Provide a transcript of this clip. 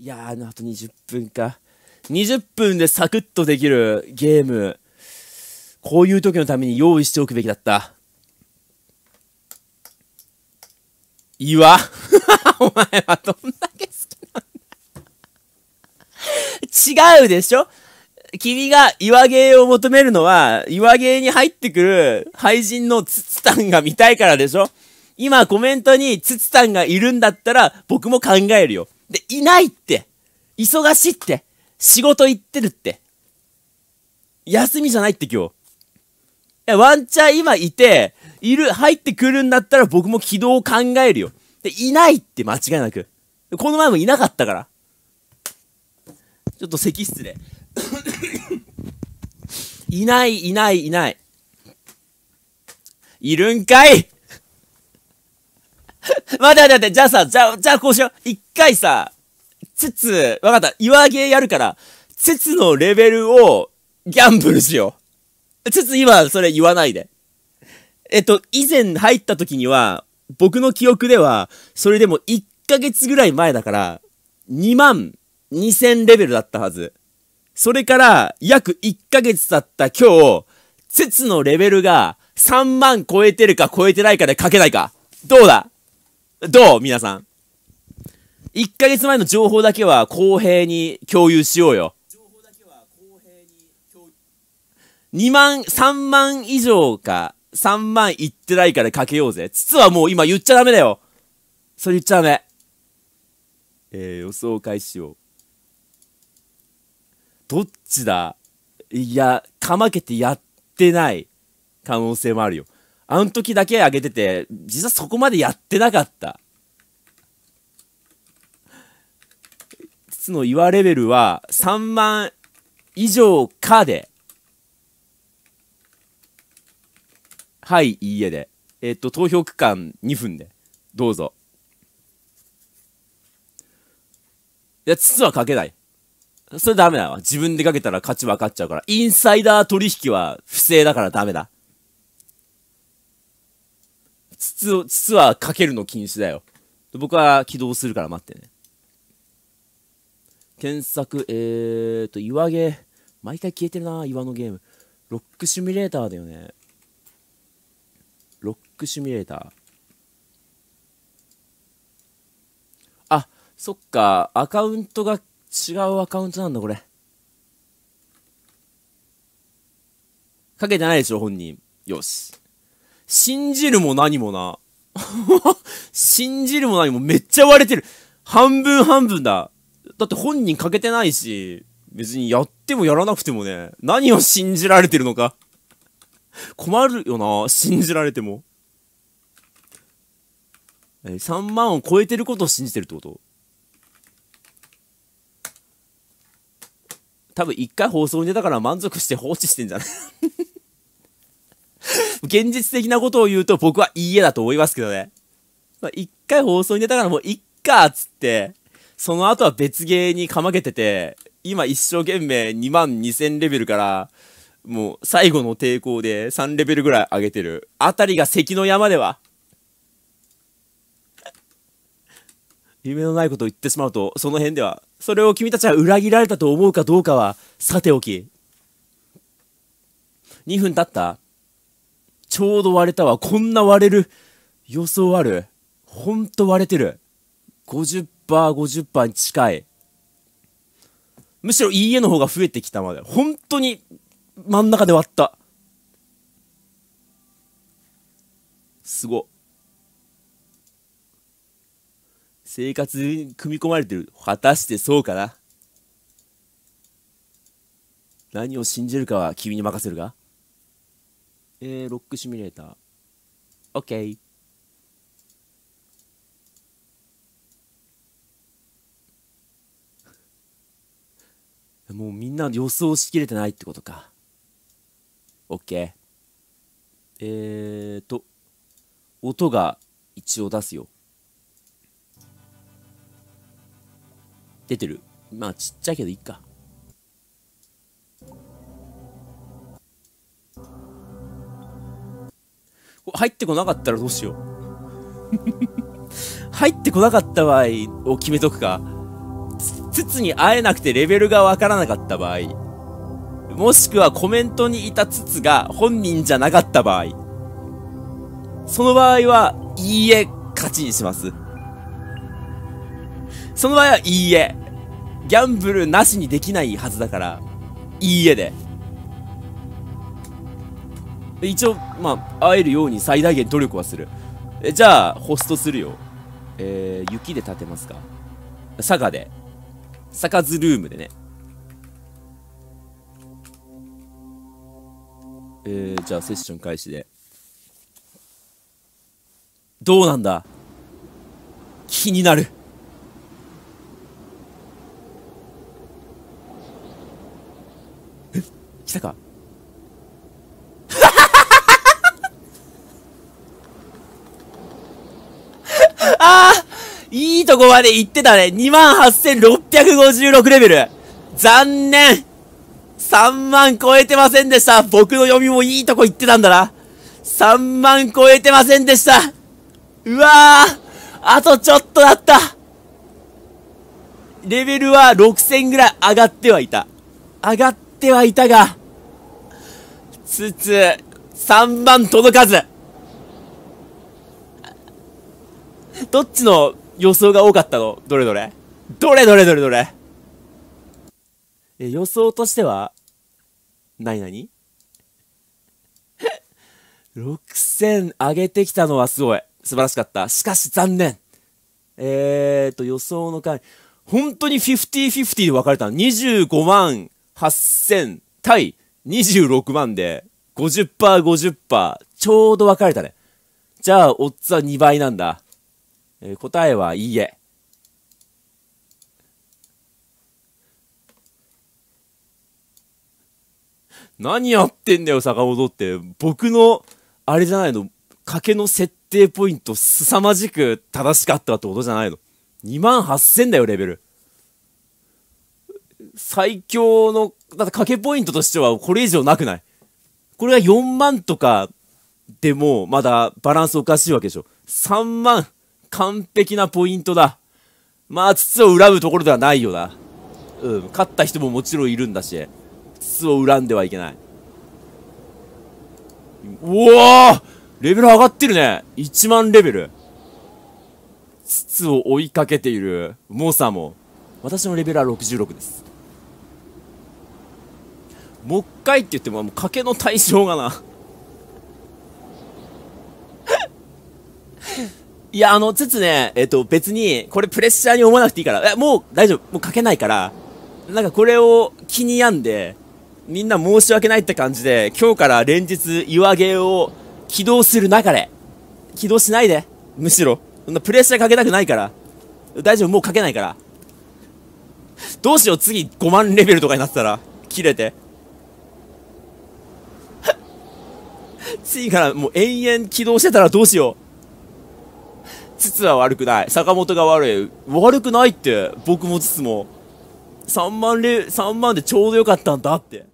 いやあのあと20分か20分でサクッとできるゲームこういう時のために用意しておくべきだった岩 お前はどんだけ好きなんだ違うでしょ君が岩芸を求めるのは、岩芸に入ってくる廃人のツツタンが見たいからでしょ今コメントにツツタンがいるんだったら僕も考えるよ。で、いないって。忙しいって。仕事行ってるって。休みじゃないって今日。ワンチャン今いて、いる、入ってくるんだったら僕も軌道を考えるよ。で、いないって間違いなく。この前もいなかったから。ちょっと席失礼。いない、いない、いない。いるんかい待て待て待て、じゃあさ、じゃあ、じゃあこうしよう。一回さ、つつ、わかった、岩毛やるから、つつのレベルをギャンブルしよう。つつ今それ言わないで。えっと、以前入った時には、僕の記憶では、それでも1ヶ月ぐらい前だから、2万2000レベルだったはず。それから約1ヶ月経った今日、つつのレベルが3万超えてるか超えてないかで書けないか。どうだどう皆さん。1ヶ月前の情報だけは公平に共有しようよ。2万、3万以上か、3万いってないからかけようぜ。実はもう今言っちゃダメだよ。それ言っちゃダメ。えー、予想開始を。どっちだいや、かまけてやってない可能性もあるよ。あの時だけ上げてて、実はそこまでやってなかった。つの岩レベルは3万以上かで、はい、いいえで。えっ、ー、と、投票区間2分で。どうぞ。いや、筒は書けない。それダメだわ。自分で書けたら価値分かっちゃうから。インサイダー取引は不正だからダメだ。筒を、筒はかけるの禁止だよ。僕は起動するから待ってね。検索、えーと、岩毛。毎回消えてるな、岩のゲーム。ロックシミュレーターだよね。ロックシミュレーター。あ、そっか、アカウントが違うアカウントなんだ、これ。かけてないでしょ、本人。よし。信じるも何もな。信じるも何もめっちゃ割れてる。半分半分だ。だって本人欠けてないし、別にやってもやらなくてもね、何を信じられてるのか。困るよな、信じられても。え、3万を超えてることを信じてるってこと多分一回放送に出たから満足して放置してんじゃない 現実的なことを言うと僕はいいえだと思いますけどね。まあ、一回放送に出たからもういっかーつって、その後は別ゲーにかまけてて、今一生懸命2万2000レベルから、もう最後の抵抗で3レベルぐらい上げてる。あたりが関の山では。夢のないことを言ってしまうと、その辺では、それを君たちは裏切られたと思うかどうかは、さておき。2分経ったちょうど割れたわ。こんな割れる予想あるほんと割れてる。50%、50%に近い。むしろいいの方が増えてきたまで。本当に真ん中で割った。すご。生活に組み込まれてる。果たしてそうかな何を信じるかは君に任せるが。えー、ロックシミュレーター。OK。もうみんな予想しきれてないってことか。OK。えーと、音が一応出すよ。出てる。まあちっちゃいけどいいか。入ってこなかったらどうしよう。入ってこなかった場合を決めとくか。つつに会えなくてレベルがわからなかった場合。もしくはコメントにいたつつが本人じゃなかった場合。その場合は、いいえ、勝ちにします。その場合は、いいえ。ギャンブルなしにできないはずだから、いいえで。一応、まあ、会えるように最大限努力はする。えじゃあ、ホストするよ。えー、雪で立てますか。佐賀で。坂ズルームでね。えー、じゃあ、セッション開始で。どうなんだ気になる。え来たかああいいとこまで行ってたね。28,656レベル。残念。3万超えてませんでした。僕の読みもいいとこ行ってたんだな。3万超えてませんでした。うわぁ。あとちょっとだった。レベルは6000ぐらい上がってはいた。上がってはいたが、つつ、3万届かず。どっちの予想が多かったのどれどれどれどれどれどれえ、予想としては、なになに6000上げてきたのはすごい。素晴らしかった。しかし残念。えーと、予想の回、本当に50-50で分かれたの。25万8000対26万で50%、50%、ちょうど分かれたね。じゃあ、オッツは2倍なんだ。えー、答えはいいえ。何やってんだよ、坂本って。僕の、あれじゃないの、賭けの設定ポイント、凄まじく正しかったってことじゃないの。2万8000だよ、レベル。最強の、だって賭けポイントとしてはこれ以上なくないこれは4万とかでもまだバランスおかしいわけでしょ。3万、完璧なポイントだ。まあ、筒を恨むところではないよな。うん。勝った人ももちろんいるんだし、筒を恨んではいけない。うおあレベル上がってるね。1万レベル。筒を追いかけている、モサも。私のレベルは66です。もっかいって言っても、もう賭けの対象がな。いや、あの、つつね、えっ、と、別に、これプレッシャーに思わなくていいから、え、もう大丈夫、もう書けないから、なんかこれを気に病んで、みんな申し訳ないって感じで、今日から連日岩芸を起動する流れ。起動しないで、むしろ。そんなプレッシャーかけたくないから。大丈夫、もうかけないから。どうしよう、次5万レベルとかになってたら、切れて。次からもう延々起動してたらどうしよう。つつは悪くない。坂本が悪い。悪くないって、僕もつつも。3万で、3万でちょうどよかったんだって。